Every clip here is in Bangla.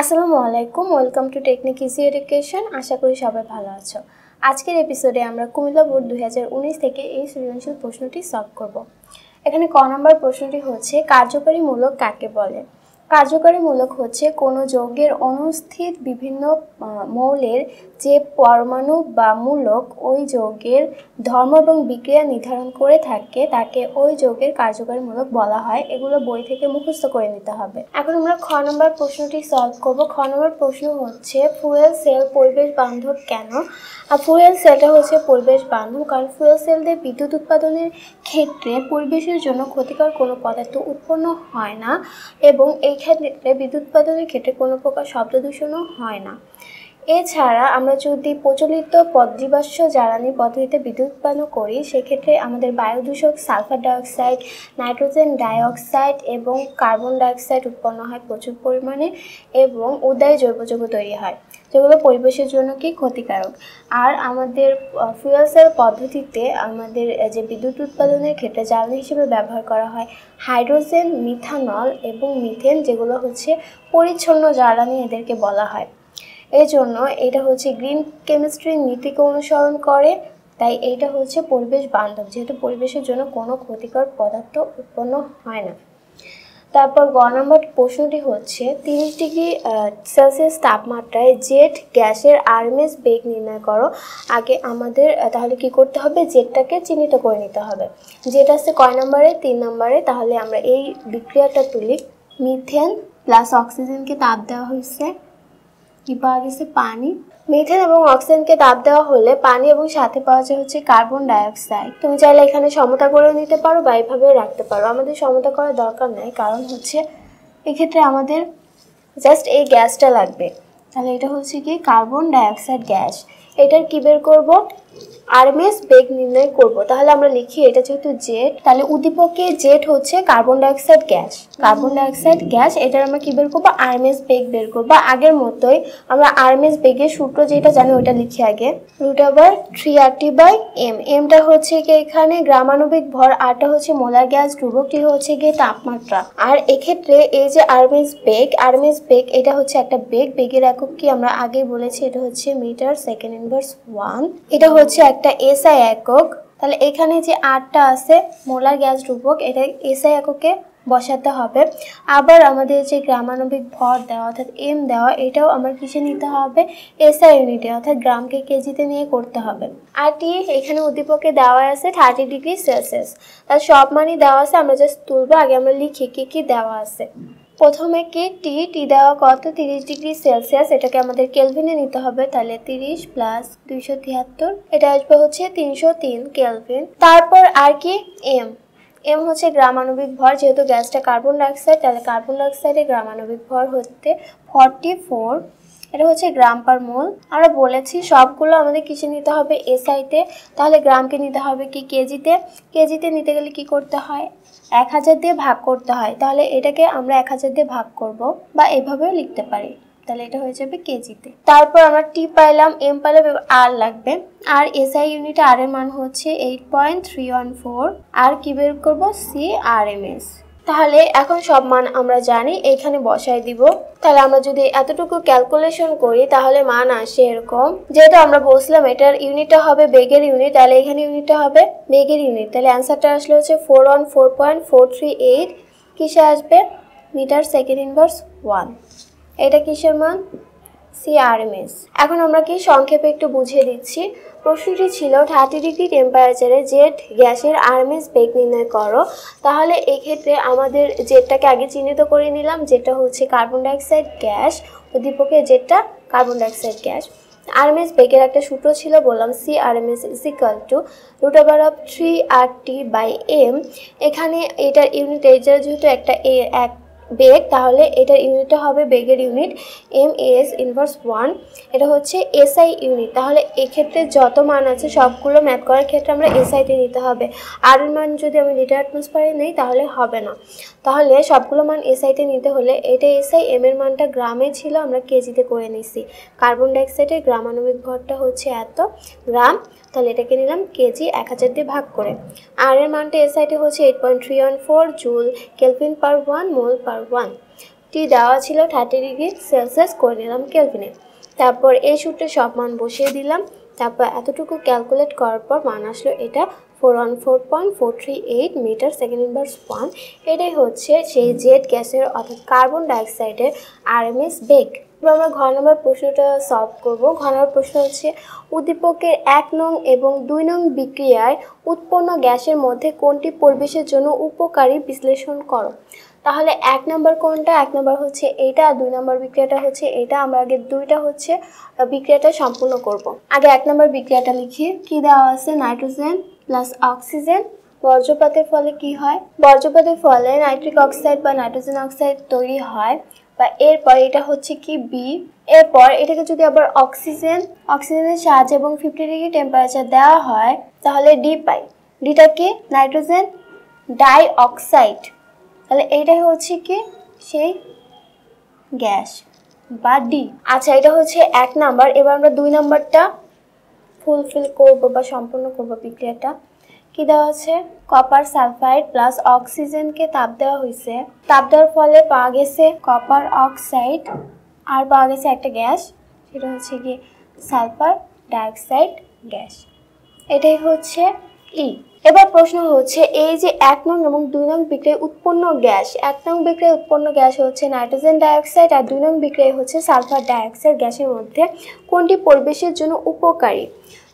আসসালামু আলাইকুম welcome to technique easy education আশা করি সবাই ভালো আছো আজকের এপিসোডে আমরা কুমিল্লা বোর্ড দুই থেকে এই সৃজনশীল প্রশ্নটি সলভ করব এখানে ক নম্বর প্রশ্নটি হচ্ছে কার্যকারী মূলক কাকে বলে কার্যকারীমূলক হচ্ছে কোনো যৌগের অনুস্থিত বিভিন্ন মৌলের যে পরমাণু বা মূলক ওই যৌগের ধর্ম এবং বিক্রিয়া নির্ধারণ করে থাকে তাকে ওই যৌগের কার্যকারীমূলক বলা হয় এগুলো বই থেকে মুখস্থ করে নিতে হবে এখন আমরা খ নম্বর প্রশ্নটি সলভ করব খ নম্বর প্রশ্ন হচ্ছে ফুয়েল সেল পরিবেশ বান্ধব কেন আর ফুয়েল সেলটা হচ্ছে পরিবেশ বান্ধব কারণ ফুয়েল সেল দিয়ে বিদ্যুৎ উৎপাদনের ক্ষেত্রে পরিবেশের জন্য ক্ষতিকর কোনো পদার্থ উৎপন্ন হয় না এবং এই ক্ষেত্রে বিদ্যুৎ উৎপাদনের ক্ষেত্রে কোনো প্রকার শব্দ দূষণও হয় না এছাড়া আমরা যদি প্রচলিত পদ্রিবাস্য জ্বালানি পদ্ধতিতে বিদ্যুৎ উৎপাদন করি সেক্ষেত্রে আমাদের বায়ু দূষক সালফার ডাইঅক্সাইড নাইট্রোজেন ডাইঅক্সাইড এবং কার্বন ডাইঅক্সাইড উৎপন্ন হয় প্রচুর পরিমাণে এবং উদায় জৈব যৌগ তৈরি হয় যেগুলো পরিবেশের জন্য কি ক্ষতিকারক আর আমাদের ফুয়েল সেল পদ্ধতিতে আমাদের যে বিদ্যুৎ উৎপাদনের ক্ষেত্রে জ্বালানি হিসেবে ব্যবহার করা হয় হাইড্রোজেন মিথানল এবং মিথেন যেগুলো হচ্ছে পরিচ্ছন্ন জ্বালানি এদেরকে বলা হয় এই জন্য এটা হচ্ছে গ্রিন কেমিস্ট্রি নীতিকে অনুসরণ করে তাই এইটা হচ্ছে পরিবেশ বান্ধব যেহেতু পরিবেশের জন্য কোনো ক্ষতিকর পদার্থ উৎপন্ন হয় না তারপর গ নম্বর প্রশ্নটি হচ্ছে তিরিশ ডিগ্রি সেলসিয়াস তাপমাত্রায় জেট গ্যাসের আরএমএস বেগ নির্ণয় করো আগে আমাদের তাহলে কি করতে হবে জেটটাকে চিহ্নিত করে নিতে হবে জেট আছে কয় নম্বরে তিন নম্বরে তাহলে আমরা এই বিক্রিয়াটা তুলি মিথেন প্লাস অক্সিজেনকে তাপ দেওয়া হয়েছে কি পাওয়া গেছে পানি মিথেন এবং অক্সিজেনকে দাব দেওয়া হলে পানি এবং সাথে পাওয়া যায় হচ্ছে কার্বন ডাইঅক্সাইড তুমি চাইলে এখানে সমতা করেও নিতে পারো বা এইভাবে রাখতে পারো আমাদের সমতা করার দরকার নেই কারণ হচ্ছে এক্ষেত্রে আমাদের জাস্ট এই গ্যাসটা লাগবে তাহলে এটা হচ্ছে কি কার্বন ডাইঅক্সাইড গ্যাস এটার কী বের করবো আরএমএস বেগ নির্ণয় করব তাহলে আমরা লিখি এটা যেহেতু জেট তাহলে উদ্দীপকে জেট হচ্ছে carbon dioxide gas carbon dioxide gas এটার আমরা কি বের করবো আরএমএস বেগ বের করবো আগের মতোই আমরা আরএমএস বেগের সূত্র যেটা জানি ওইটা লিখি আগে রুট আবার থ্রি আরটি বাই এম এমটা হচ্ছে কি এখানে গ্রামাণবিক ভর আরটা হচ্ছে মোলার গ্যাস ধ্রুবকটি হচ্ছে গিয়ে তাপমাত্রা আর এক্ষেত্রে এই যে আরএমএস বেগ আরএমএস বেগ এটা হচ্ছে একটা বেগ বেগের একক কি আমরা আগেই বলেছি এটা হচ্ছে মিটার সেকেন্ড ইনভার্স ওয়ান এটা হচ্ছে একটা এসআই একক তাহলে এখানে যে আটটা আছে মোলার গ্যাস রূপক এটা এসআই এককে বসাতে হবে আবার আমাদের যে গ্রামানবিক ভর দেওয়া অর্থাৎ এম দেওয়া এটাও আমার কিসে নিতে হবে এসআই ইউনিটে অর্থাৎ গ্রামকে কেজিতে নিয়ে করতে হবে আর টি এখানে উদ্দীপকে দেওয়া আছে থার্টি ডিগ্রি সেলসিয়াস তার সব মানই দেওয়া আছে আমরা জাস্ট তুলবো আগে আমরা লিখি কী কী দেওয়া আছে প্রথমে কি টি টি দেওয়া কত তিরিশ ডিগ্রি সেলসিয়াস এটাকে আমাদের কেলভিনে নিতে হবে তাহলে তিরিশ প্লাস দুইশো তিয়াত্তর এটা আসবে হচ্ছে তিনশো তিন কেলভিন তারপর আর কি এম এম হচ্ছে গ্রামানবিক ভর যেহেতু গ্যাসটা কার্বন ডাইঅক্সাইড তাহলে কার্বন ডাইঅক্সাইডের গ্রামানবিক ভর হচ্ছে ফর্টি ফোর এটা হচ্ছে গ্রাম পার মোল আমরা বলেছি সবগুলো আমাদের কিসে নিতে হবে এসআইতে তাহলে গ্রামকে নিতে হবে কি কেজিতে কেজিতে নিতে গেলে কি করতে হয় এক হাজার দিয়ে ভাগ করতে হয় তাহলে এটাকে আমরা এক হাজার দিয়ে ভাগ করব বা এভাবেও লিখতে পারি তাহলে এটা হয়ে যাবে কেজিতে তারপর আমরা টি পাইলাম এম পাইলাম আর লাগবে আর এসআই ইউনিট আর এর মান হচ্ছে eight point three one four আর কি বের করবো সি আর এম এস তাহলে এখন সব মান আমরা জানি এইখানে বসায় দিব তাহলে আমরা যদি এতটুকু ক্যালকুলেশন করি তাহলে মান আসে এরকম যেহেতু আমরা বসলাম এটার ইউনিটটা হবে বেগের ইউনিট তাহলে এখানে ইউনিটটা হবে বেগের ইউনিট তাহলে অ্যান্সারটা আসলে হচ্ছে four one four point four three eight কিসে আসবে মিটার সেকেন্ড ইনভার্স ওয়ান এটা কিসের মান সিআরএমএস এখন আমরা কি সংক্ষেপে একটু বুঝিয়ে দিচ্ছি প্রশ্নটি ছিল থার্টি ডিগ্রি টেম্পারেচারে জেট গ্যাসের আরএমএস বেগ নির্ণয় করো তাহলে এক্ষেত্রে আমাদের জেটটাকে আগে চিহ্নিত করে নিলাম যেটা হচ্ছে কার্বন ডাইঅক্সাইড গ্যাস উদ্দীপকের জেটটা কার্বন ডাইঅক্সাইড গ্যাস আরএমএস বেগের একটা সূত্র ছিল বললাম C RMS is equal to root over of three R T by M এখানে এটার ইউনিট এজার যেহেতু একটা এ এক বেগ তাহলে এটার ইউনিটটা হবে বেগের unit M S inverse one এটা হচ্ছে এসআই ইউনিট তাহলে এক্ষেত্রে যত মান আছে সবগুলো ম্যাথ করার ক্ষেত্রে আমরা এসআইতে নিতে হবে আর মান যদি আমি লিটার অ্যাটমসফারে নেই তাহলে হবে না তাহলে সবগুলো মান এসআইতে নিতে হলে এটা এসআই এম এর মানটা গ্রামে ছিল আমরা কেজিতে করে নিছি কার্বন ডাইঅক্সাইডের গ্রামাণবিক ভরটা হচ্ছে এত গ্রাম তাহলে এটাকে নিলাম কেজি এক হাজার দিয়ে ভাগ করে আর এর মানটা এসআইটি হচ্ছে eight point three one four joule kelvin per one mole per one T দেওয়া ছিল থার্টি ডিগ্রি সেলসিয়াস করে নিলাম ক্যালভিনে তারপর এই সূত্রে সব মান বসিয়ে দিলাম তারপর এতটুকু ক্যালকুলেট করার পর মান আসলো এটা four one four point four three eight metre second inverse one এটাই হচ্ছে সেই জেড গ্যাসের অর্থাৎ কার্বন ডাইঅক্সাইডের আরএমএস বেগ এবার আমরা ঘ নম্বর প্রশ্নটা সলভ করবো ঘ নম্বর প্রশ্ন হচ্ছে উদ্দীপকের এক নং এবং দুই নং বিক্রিয়ায় উৎপন্ন গ্যাসের মধ্যে কোনটি পরিবেশের জন্য উপকারী বিশ্লেষণ করো তাহলে এক নম্বর কোনটা এক নম্বর হচ্ছে এইটা আর দুই নম্বর বিক্রিয়াটা হচ্ছে এটা আমরা আগে দুইটা হচ্ছে বিক্রিয়াটা সম্পূর্ণ করব। আগে এক নম্বর বিক্রিয়াটা লিখি কি দেওয়া আছে নাইট্রোজেন প্লাস অক্সিজেন বর্জ্যপাতের ফলে কি হয় বর্জ্যপাতের ফলে নাইট্রিক অক্সাইড বা নাইট্রোজেন অক্সাইড তৈরি হয় বা এরপর এটা হচ্ছে কি বি এরপর এটাকে যদি আবার অক্সিজেন অক্সিজেনের সাহায্যে এবং ফিফটি ডিগ্রি টেম্পারেচার দেওয়া হয় তাহলে ডি পাই ডিটা কি নাইট্রোজেন ডাই অক্সাইড তাহলে এটা হচ্ছে কি সেই গ্যাস বা ডি আচ্ছা এটা হচ্ছে এক নাম্বার এবার আমরা দুই নাম্বারটা ফুলফিল করবো বা সম্পূর্ণ করবো বিক্রিয়াটা কি দেওয়া আছে কপার সালফাইড প্লাস অক্সিজেনকে তাপ দেওয়া হয়েছে তাপ দেওয়ার ফলে পাওয়া গেছে কপার অক্সাইড আর পাওয়া গেছে একটা গ্যাস সেটা হচ্ছে গিয়ে সালফার ডাইঅক্সাইড গ্যাস এটাই হচ্ছে ই e. এবার প্রশ্ন হচ্ছে এই যে এক নং এবং দুই নং বিক্রয় উৎপন্ন গ্যাস এক নং বিক্রয় উৎপন্ন গ্যাস হচ্ছে নাইট্রোজেন ডাইঅক্সাইড আর দুই নং বিক্রয় হচ্ছে সালফার ডাইঅক্সাইড গ্যাসের মধ্যে কোনটি পরিবেশের জন্য উপকারী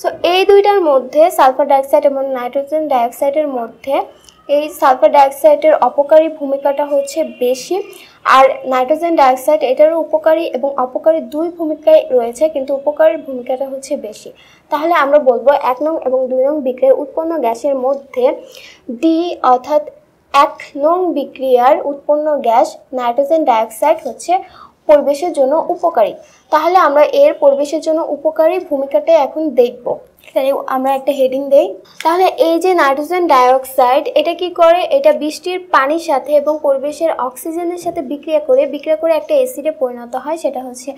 সো এই দুইটার মধ্যে সালফার ডাইঅক্সাইড এবং নাইট্রোজেন ডাইঅক্সাইডের মধ্যে এই সালফার ডাইঅক্সাইডের অপকারী ভূমিকাটা হচ্ছে বেশি আর নাইট্রোজেন ডাইঅক্সাইড এটারও উপকারী এবং অপকারী দুই ভূমিকায় রয়েছে কিন্তু উপকারীর ভূমিকাটা হচ্ছে বেশি তাহলে আমরা বলবো এক নং এবং দুই নং বিক্রিয়ায় উৎপন্ন গ্যাসের মধ্যে ডি অর্থাৎ এক নং বিক্রিয়ার উৎপন্ন গ্যাস নাইট্রোজেন ডাইঅক্সাইড হচ্ছে পরিবেশের জন্য উপকারী তাহলে আমরা এর পরিবেশের জন্য উপকারী ভূমিকাটা এখন দেখব তাহলে আমরা একটা হেডিং দেই তাহলে এই যে নাইট্রোজেন ডাইঅক্সাইড এটা কি করে এটা বৃষ্টির পানির সাথে এবং পরিবেশের অক্সিজেনের সাথে বিক্রিয়া করে বিক্রিয়া করে একটা অ্যাসিডে পরিণত হয় সেটা হচ্ছে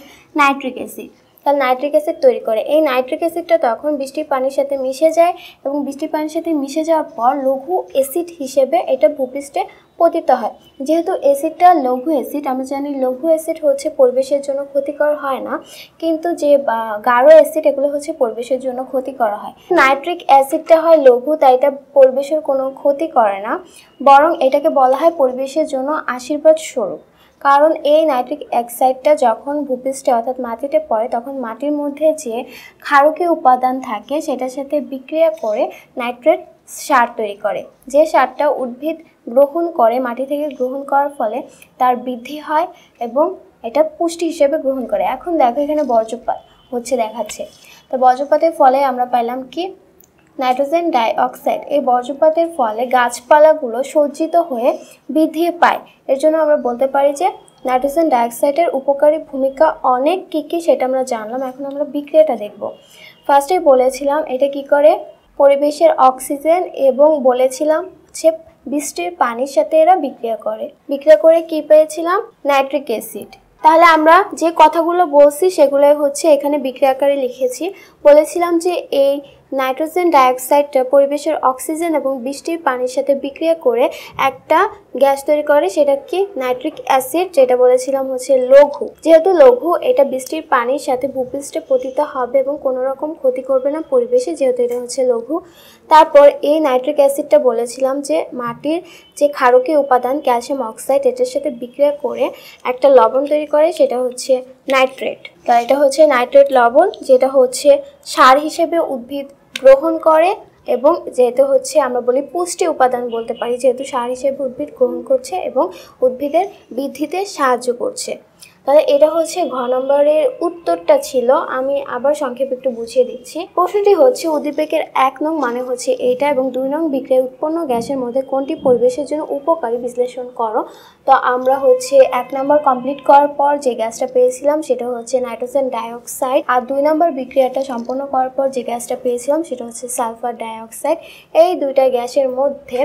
নাইট্রিক অ্যাসিড তাহলে নাইট্রিক অ্যাসিড তৈরি করে এই নাইট্রিক অ্যাসিডটা তখন বৃষ্টির পানির সাথে মিশে যায় এবং বৃষ্টির পানির সাথে মিশে যাওয়ার পর লঘু অ্যাসিড হিসেবে এটা ভূপৃষ্ঠে পতিত হয় যেহেতু অ্যাসিডটা লঘু অ্যাসিড আমরা জানি লঘু অ্যাসিড হচ্ছে পরিবেশের জন্য ক্ষতিকর হয় না কিন্তু যে গাঢ় অ্যাসিড এগুলো হচ্ছে পরিবেশের জন্য ক্ষতি করা হয় নাইট্রিক অ্যাসিডটা হয় লঘু তাই এটা পরিবেশের কোনো ক্ষতি করে না বরং এটাকে বলা হয় পরিবেশের জন্য আশীর্বাদ স্বরূপ কারণ এই নাইট্রিক অ্যাক্সাইডটা যখন ভূপৃষ্ঠে অর্থাৎ মাটিতে পড়ে তখন মাটির মধ্যে যে ক্ষারকীয় উপাদান থাকে সেটার সাথে বিক্রিয়া করে নাইট্রেট সার তৈরি করে যে সারটা উদ্ভিদ গ্রহণ করে মাটি থেকে গ্রহণ করার ফলে তার বৃদ্ধি হয় এবং এটা পুষ্টি হিসেবে গ্রহণ করে এখন দেখো এখানে বজ্রপাত হচ্ছে দেখাচ্ছে তো বজ্রপাতের ফলে আমরা পাইলাম কি নাইট্রোজেন ডাইঅক্সাইড এই বজ্রপাতের ফলে গাছপালাগুলো সজ্জিত হয়ে বৃদ্ধি পায় এর জন্য আমরা বলতে পারি যে নাইট্রোজেন ডাইঅক্সাইডের উপকারী ভূমিকা অনেক কী কী সেটা আমরা জানলাম এখন আমরা বিক্রিয়াটা দেখব ফার্স্টে বলেছিলাম এটা কি করে পরিবেশের অক্সিজেন এবং বলেছিলাম যে বৃষ্টির পানির সাথে এরা বিক্রিয়া করে বিক্রিয়া করে কি পেয়েছিলাম নাইট্রিক অ্যাসিড তাহলে আমরা যে কথাগুলো বলছি সেগুলোই হচ্ছে এখানে বিক্রিয়াকারে লিখেছি বলেছিলাম যে এই নাইট্রোজেন ডাইঅক্সাইডটা পরিবেশের অক্সিজেন এবং বৃষ্টির পানির সাথে বিক্রিয়া করে একটা গ্যাস তৈরি করে সেটা কি নাইট্রিক অ্যাসিড যেটা বলেছিলাম হচ্ছে লঘু যেহেতু লঘু এটা বৃষ্টির পানির সাথে ভূপৃষ্ঠে পতিত হবে এবং কোনো রকম ক্ষতি করবে না পরিবেশে যেহেতু এটা হচ্ছে লঘু তারপর এই নাইট্রিক অ্যাসিডটা বলেছিলাম যে মাটির যে ক্ষারকীয় উপাদান ক্যালসিয়াম অক্সাইড এটার সাথে বিক্রিয়া করে একটা লবণ তৈরি করে সেটা হচ্ছে নাইট্রেট এটা হচ্ছে নাইট্রেট লবণ যেটা হচ্ছে সার হিসেবে উদ্ভিদ গ্রহণ করে এবং যেহেতু হচ্ছে আমরা বলি পুষ্টি উপাদান বলতে পারি যেহেতু সার হিসেবে উদ্ভিদ গ্রহণ করছে এবং উদ্ভিদের বৃদ্ধিতে সাহায্য করছে তাহলে এটা হচ্ছে ঘ নম্বরের উত্তরটা ছিল আমি আবার সংক্ষেপে একটু বুঝিয়ে দিচ্ছি প্রশ্নটি হচ্ছে উদ্দীপকের এক নং মানে হচ্ছে এটা এবং দুই নং বিক্রয় উৎপন্ন গ্যাসের মধ্যে কোনটি পরিবেশের জন্য উপকারী বিশ্লেষণ করো তো আমরা হচ্ছে এক নম্বর কমপ্লিট করার পর যে গ্যাসটা পেয়েছিলাম সেটা হচ্ছে নাইট্রোজেন ডাইঅক্সাইড আর দুই নম্বর বিক্রিয়াটা সম্পন্ন করার পর যে গ্যাসটা পেয়েছিলাম সেটা হচ্ছে সালফার ডাইঅক্সাইড এই দুইটা গ্যাসের মধ্যে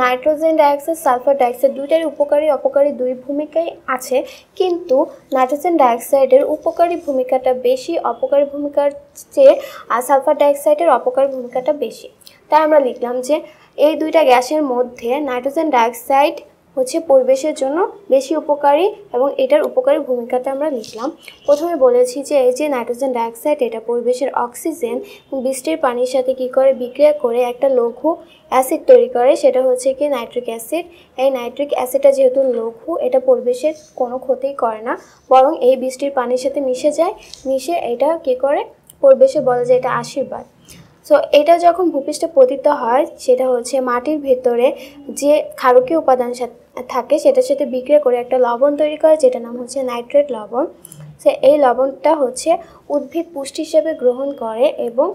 নাইট্রোজেন ডাইঅক্সাইড সালফার ডাইঅক্সাইড দুইটার উপকারী অপকারী দুই ভূমিকাই আছে কিন্তু নাইট্রোজেন ডাইঅক্সাইডের উপকারী ভূমিকাটা বেশি অপকারী ভূমিকার চেয়ে সালফার ডাইঅক্সাইডের অপকারী ভূমিকাটা বেশি তাই আমরা লিখলাম যে এই দুইটা গ্যাসের মধ্যে নাইট্রোজেন ডাইঅক্সাইড হচ্ছে পরিবেশের জন্য বেশি উপকারী এবং এটার উপকারী ভূমিকাতে আমরা লিখলাম প্রথমে বলেছি যে এই যে নাইট্রোজেন ডাইঅক্সাইড এটা পরিবেশের অক্সিজেন বৃষ্টির পানির সাথে কি করে বিক্রিয়া করে একটা লঘু অ্যাসিড তৈরি করে সেটা হচ্ছে কি নাইট্রিক অ্যাসিড এই নাইট্রিক অ্যাসিডটা যেহেতু লঘু এটা পরিবেশের কোনো ক্ষতি করে না বরং এই বৃষ্টির পানির সাথে মিশে যায় মিশে এটা কি করে পরিবেশে বলে যে এটা আশীর্বাদ সো এটা যখন ভূপৃষ্ঠে পতিত হয় সেটা হচ্ছে মাটির ভেতরে যে ক্ষারকীয় উপাদান থাকে সেটার সাথে বিক্রিয়া করে একটা লবণ তৈরি করে যেটার নাম হচ্ছে নাইট্রেট লবণ সে এই লবণটা হচ্ছে উদ্ভিদ পুষ্টি হিসেবে গ্রহণ করে এবং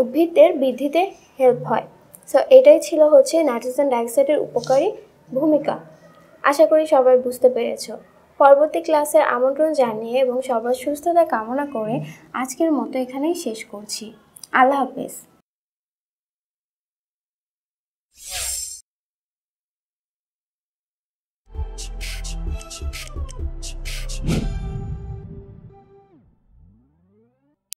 উদ্ভিদের বৃদ্ধিতে হেল্প হয় সো এটাই ছিল হচ্ছে নাইট্রোজেন ডাইঅক্সাইডের উপকারী ভূমিকা আশা করি সবাই বুঝতে পেরেছ পরবর্তী ক্লাসের আমন্ত্রণ জানিয়ে এবং সবার সুস্থতা কামনা করে আজকের মতো এখানেই শেষ করছি আল্লাহ হাফেজ